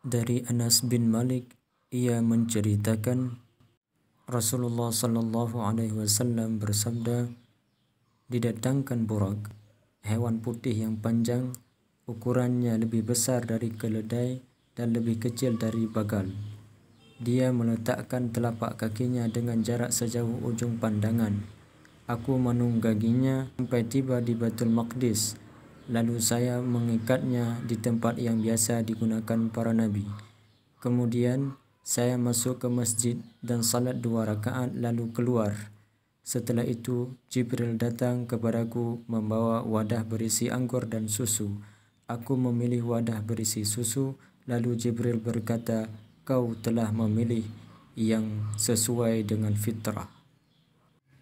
Dari Anas bin Malik ia menceritakan Rasulullah sallallahu alaihi wasallam bersabda didatangkan burak hewan putih yang panjang ukurannya lebih besar dari keledai dan lebih kecil dari bagal dia meletakkan telapak kakinya dengan jarak sejauh ujung pandangan aku menungganginya sampai tiba di Baitul Maqdis lalu saya mengikatnya di tempat yang biasa digunakan para nabi. Kemudian saya masuk ke masjid dan salat dua rakaat lalu keluar. Setelah itu Jibril datang kepadaku membawa wadah berisi anggur dan susu. Aku memilih wadah berisi susu lalu Jibril berkata, "Kau telah memilih yang sesuai dengan fitrah."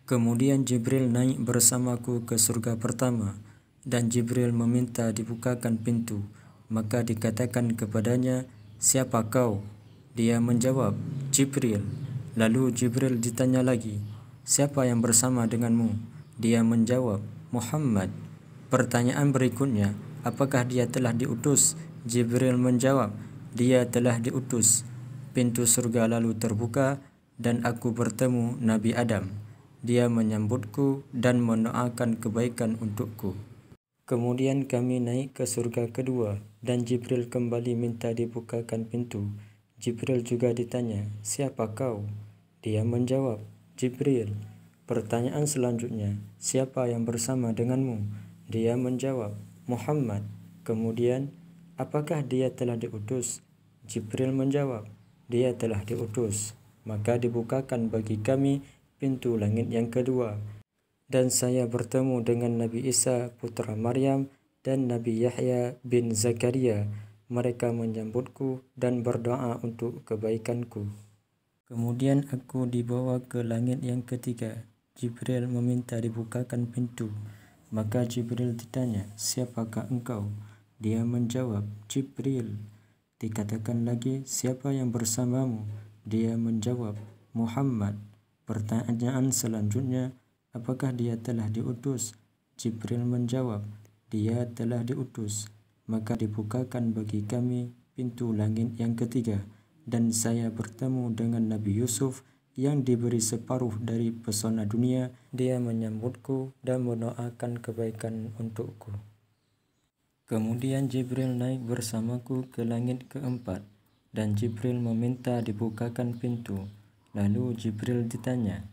Kemudian Jibril naik bersamaku ke surga pertama dan Jibril meminta dibukakan pintu. Maka dikatakan kepadanya, Siapa kau? Dia menjawab, Jibril. Lalu Jibril ditanya lagi, Siapa yang bersama denganmu? Dia menjawab, Muhammad. Pertanyaan berikutnya, Apakah dia telah diutus? Jibril menjawab, Dia telah diutus. Pintu surga lalu terbuka, dan aku bertemu Nabi Adam. Dia menyambutku dan menoakan kebaikan untukku. Kemudian kami naik ke surga kedua dan Jibril kembali minta dibukakan pintu. Jibril juga ditanya, siapa kau? Dia menjawab, Jibril. Pertanyaan selanjutnya, siapa yang bersama denganmu? Dia menjawab, Muhammad. Kemudian, apakah dia telah diutus? Jibril menjawab, dia telah diutus. Maka dibukakan bagi kami pintu langit yang kedua dan saya bertemu dengan Nabi Isa putera Maryam dan Nabi Yahya bin Zakaria. Mereka menyambutku dan berdoa untuk kebaikanku. Kemudian aku dibawa ke langit yang ketiga. Jibril meminta dibukakan pintu. Maka Jibril ditanya, siapakah engkau? Dia menjawab, Jibril. Dikatakan lagi, siapa yang bersamamu? Dia menjawab, Muhammad. Pertanyaan selanjutnya, Apakah dia telah diutus? Jibril menjawab, Dia telah diutus. Maka dibukakan bagi kami pintu langit yang ketiga. Dan saya bertemu dengan Nabi Yusuf yang diberi separuh dari pesona dunia. Dia menyambutku dan menoakan kebaikan untukku. Kemudian Jibril naik bersamaku ke langit keempat. Dan Jibril meminta dibukakan pintu. Lalu Jibril ditanya,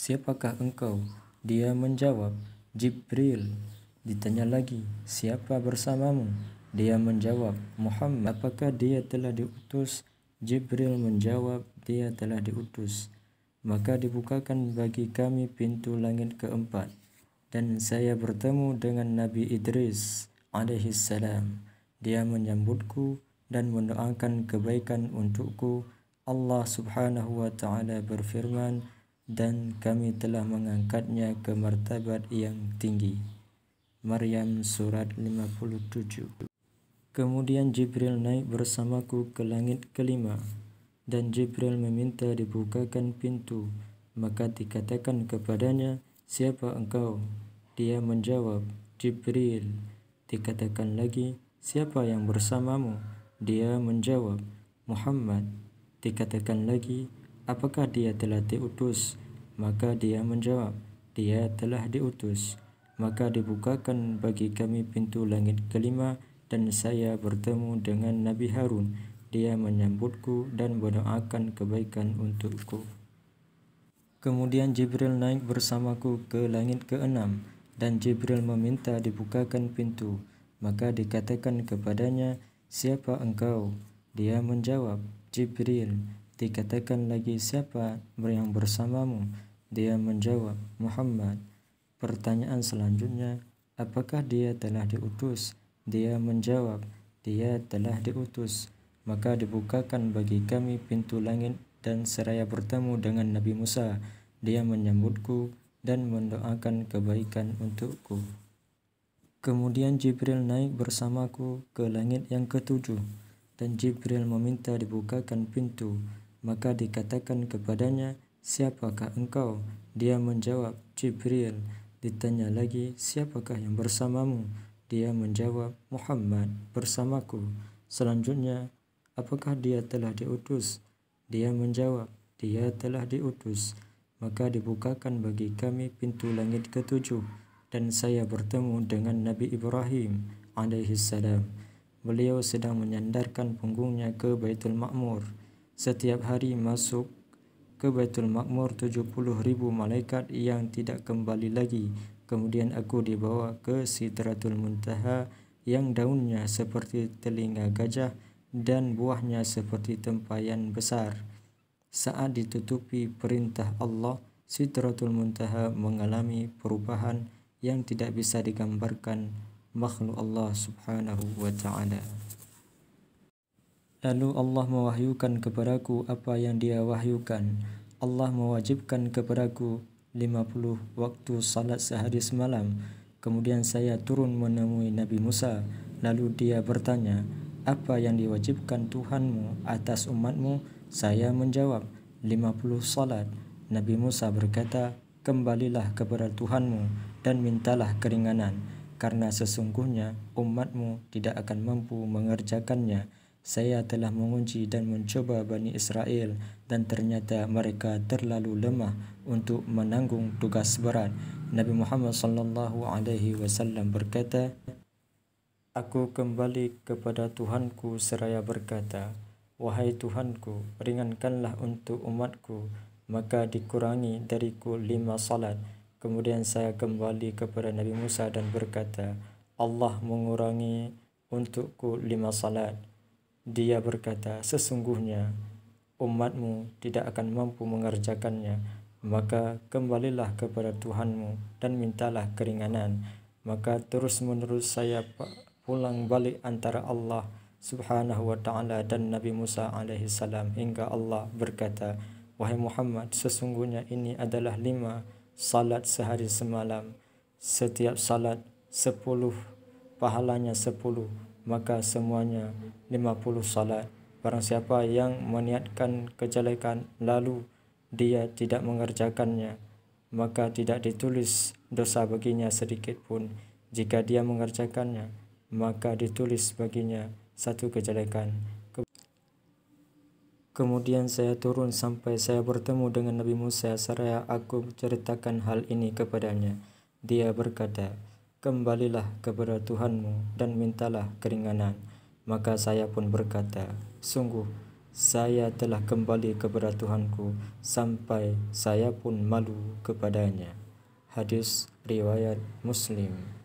Siapakah engkau? Dia menjawab, Jibril. Ditanya lagi, siapa bersamamu? Dia menjawab, Muhammad. Apakah dia telah diutus? Jibril menjawab, dia telah diutus. Maka dibukakan bagi kami pintu langit keempat. Dan saya bertemu dengan Nabi Idris alaihi Dia menyambutku dan mendoakan kebaikan untukku. Allah subhanahu wa ta'ala berfirman, dan kami telah mengangkatnya ke martabat yang tinggi. Maryam surat 57. Kemudian Jibril naik bersamaku ke langit kelima dan Jibril meminta dibukakan pintu. Maka dikatakan kepadanya, "Siapa engkau?" Dia menjawab, "Jibril." Dikatakan lagi, "Siapa yang bersamamu?" Dia menjawab, "Muhammad." Dikatakan lagi, apakah dia telah diutus? Maka dia menjawab, dia telah diutus. Maka dibukakan bagi kami pintu langit kelima dan saya bertemu dengan Nabi Harun. Dia menyambutku dan berdoakan kebaikan untukku. Kemudian Jibril naik bersamaku ke langit keenam dan Jibril meminta dibukakan pintu. Maka dikatakan kepadanya, siapa engkau? Dia menjawab, Jibril. Jibril. Dikatakan lagi siapa yang bersamamu? Dia menjawab, Muhammad. Pertanyaan selanjutnya, apakah dia telah diutus? Dia menjawab, dia telah diutus. Maka dibukakan bagi kami pintu langit dan seraya bertemu dengan Nabi Musa. Dia menyambutku dan mendoakan kebaikan untukku. Kemudian Jibril naik bersamaku ke langit yang ketujuh dan Jibril meminta dibukakan pintu. Maka dikatakan kepadanya, siapakah engkau? Dia menjawab, Jibril. Ditanya lagi, siapakah yang bersamamu? Dia menjawab, Muhammad bersamaku. Selanjutnya, apakah dia telah diutus? Dia menjawab, dia telah diutus. Maka dibukakan bagi kami pintu langit ketujuh dan saya bertemu dengan Nabi Ibrahim alaihissalam. Beliau sedang menyandarkan punggungnya ke Baitul Ma'mur. Setiap hari masuk ke Baitul Makmur 70 ribu malaikat yang tidak kembali lagi. Kemudian aku dibawa ke Sidratul Muntaha yang daunnya seperti telinga gajah dan buahnya seperti tempayan besar. Saat ditutupi perintah Allah, Sidratul Muntaha mengalami perubahan yang tidak bisa digambarkan makhluk Allah Subhanahu wa taala. Lalu Allah mewahyukan kepadaku apa yang dia wahyukan. Allah mewajibkan kepadaku 50 waktu salat sehari semalam. Kemudian saya turun menemui Nabi Musa. Lalu dia bertanya, apa yang diwajibkan Tuhanmu atas umatmu? Saya menjawab, 50 salat. Nabi Musa berkata, kembalilah kepada Tuhanmu dan mintalah keringanan. Karena sesungguhnya umatmu tidak akan mampu mengerjakannya. Saya telah mengunci dan mencuba Bani Israel dan ternyata mereka terlalu lemah untuk menanggung tugas berat. Nabi Muhammad sallallahu alaihi wasallam berkata, Aku kembali kepada Tuhanku seraya berkata, Wahai Tuhanku, ringankanlah untuk umatku, maka dikurangi dariku lima salat. Kemudian saya kembali kepada Nabi Musa dan berkata, Allah mengurangi untukku lima salat. Dia berkata, sesungguhnya umatmu tidak akan mampu mengerjakannya. Maka kembalilah kepada Tuhanmu dan mintalah keringanan. Maka terus-menerus saya pulang balik antara Allah subhanahu wa ta'ala dan Nabi Musa alaihi salam hingga Allah berkata, Wahai Muhammad, sesungguhnya ini adalah lima salat sehari semalam. Setiap salat sepuluh, pahalanya sepuluh, maka semuanya 50 salat. Barang siapa yang meniatkan kejelekan lalu dia tidak mengerjakannya, maka tidak ditulis dosa baginya sedikit pun. Jika dia mengerjakannya, maka ditulis baginya satu kejelekan. Kemudian saya turun sampai saya bertemu dengan Nabi Musa seraya aku ceritakan hal ini kepadanya. Dia berkata, Kembalilah kepada Tuhanmu dan mintalah keringanan. Maka saya pun berkata, sungguh saya telah kembali kepada Tuhanku sampai saya pun malu kepadanya. Hadis Riwayat Muslim